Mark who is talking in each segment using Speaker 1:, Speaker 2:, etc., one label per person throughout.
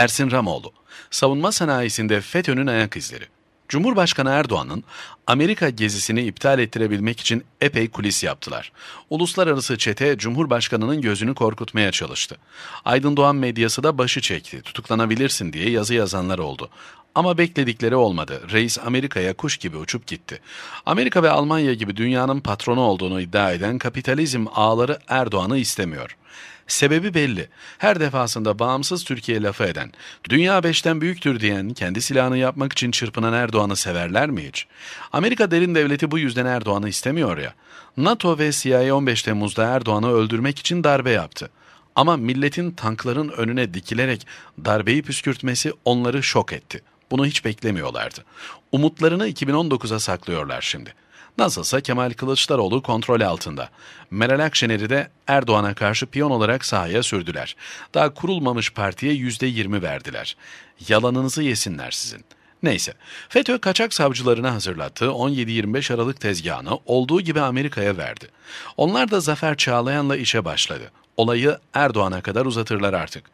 Speaker 1: Ersin Ramoğlu. Savunma sanayisinde FETÖ'nün ayak izleri. Cumhurbaşkanı Erdoğan'ın Amerika gezisini iptal ettirebilmek için epey kulis yaptılar. Uluslararası çete Cumhurbaşkanı'nın gözünü korkutmaya çalıştı. Aydın Doğan medyası da başı çekti, tutuklanabilirsin diye yazı yazanlar oldu. Ama bekledikleri olmadı. Reis Amerika'ya kuş gibi uçup gitti. Amerika ve Almanya gibi dünyanın patronu olduğunu iddia eden kapitalizm ağları Erdoğan'ı istemiyor. Sebebi belli. Her defasında bağımsız Türkiye lafı eden, dünya beşten büyüktür diyen, kendi silahını yapmak için çırpınan Erdoğan'ı severler mi hiç? Amerika derin devleti bu yüzden Erdoğan'ı istemiyor ya. NATO ve CIA 15 Temmuz'da Erdoğan'ı öldürmek için darbe yaptı. Ama milletin tankların önüne dikilerek darbeyi püskürtmesi onları şok etti. Bunu hiç beklemiyorlardı. Umutlarını 2019'a saklıyorlar şimdi. Nasılsa Kemal Kılıçdaroğlu kontrol altında. Meral Akşener'i de Erdoğan'a karşı piyon olarak sahaya sürdüler. Daha kurulmamış partiye %20 verdiler. Yalanınızı yesinler sizin.'' Neyse, FETÖ kaçak savcılarına hazırlattığı 17-25 Aralık tezgahını olduğu gibi Amerika'ya verdi. Onlar da Zafer Çağlayan'la işe başladı. Olayı Erdoğan'a kadar uzatırlar artık.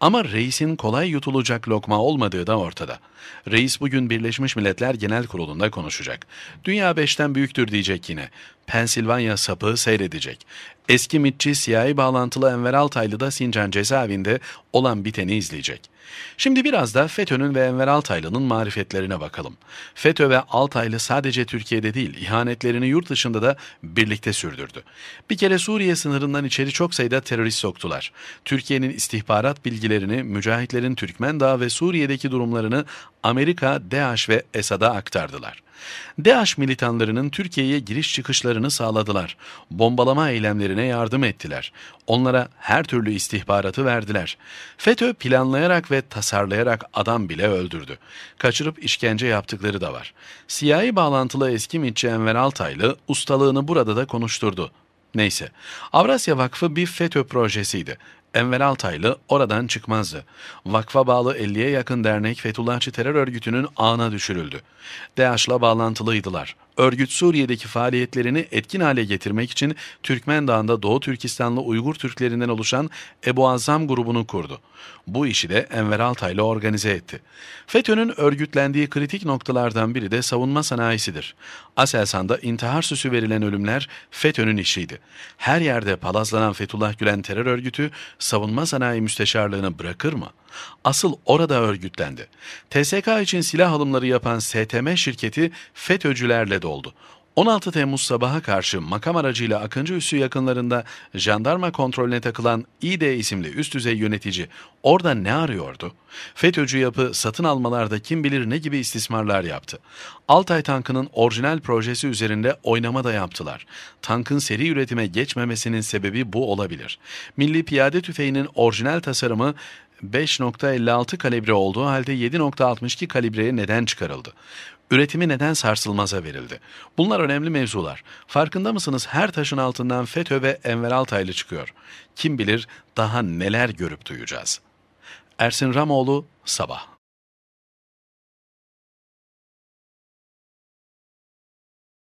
Speaker 1: Ama reisin kolay yutulacak lokma olmadığı da ortada. Reis bugün Birleşmiş Milletler Genel Kurulu'nda konuşacak. Dünya beşten büyüktür diyecek yine. Pensilvanya sapı seyredecek. Eski mitçi siyahi bağlantılı Enver Altaylı da Sincan cezaevinde olan biteni izleyecek. Şimdi biraz da FETÖ'nün ve Enver Altaylı'nın marifetlerine bakalım. FETÖ ve Altaylı sadece Türkiye'de değil, ihanetlerini yurt dışında da birlikte sürdürdü. Bir kere Suriye sınırından içeri çok sayıda terörist soktular. Türkiye'nin istihbarat bilgileri bilgilerini, mücahitlerin Türkmen Dağı ve Suriye'deki durumlarını Amerika, DAEŞ ve Esad'a aktardılar. DAEŞ militanlarının Türkiye'ye giriş çıkışlarını sağladılar. Bombalama eylemlerine yardım ettiler. Onlara her türlü istihbaratı verdiler. FETÖ planlayarak ve tasarlayarak adam bile öldürdü. Kaçırıp işkence yaptıkları da var. CIA bağlantılı eski mitçi Enver Altaylı ustalığını burada da konuşturdu. Neyse, Avrasya Vakfı bir FETÖ projesiydi Enver Altaylı oradan çıkmazdı. Vakfa bağlı 50'ye yakın dernek Fethullahçı terör örgütünün ağına düşürüldü. DAEŞ'la bağlantılıydılar. Örgüt Suriye'deki faaliyetlerini etkin hale getirmek için Türkmen Dağı'nda Doğu Türkistanlı Uygur Türklerinden oluşan Ebu Azam grubunu kurdu. Bu işi de Enver Altay ile organize etti. FETÖ'nün örgütlendiği kritik noktalardan biri de savunma sanayisidir. Aselsan'da intihar süsü verilen ölümler FETÖ'nün işiydi. Her yerde palazlanan Fethullah Gülen terör örgütü savunma sanayi müsteşarlığını bırakır mı? Asıl orada örgütlendi. TSK için silah alımları yapan STM şirketi FETÖ'cülerle doldu. 16 Temmuz sabaha karşı makam aracıyla Akıncı Üssü yakınlarında jandarma kontrolüne takılan İD isimli üst düzey yönetici orada ne arıyordu? FETÖ'cü yapı satın almalarda kim bilir ne gibi istismarlar yaptı. Altay tankının orijinal projesi üzerinde oynama da yaptılar. Tankın seri üretime geçmemesinin sebebi bu olabilir. Milli Piyade Tüfeği'nin orijinal tasarımı 5.56 kalibre olduğu halde 7.62 kalibreye neden çıkarıldı? Üretimi neden sarsılmaza verildi? Bunlar önemli mevzular. Farkında mısınız her taşın altından FETÖ ve Enver Altaylı çıkıyor. Kim bilir daha neler görüp duyacağız. Ersin Ramoğlu, Sabah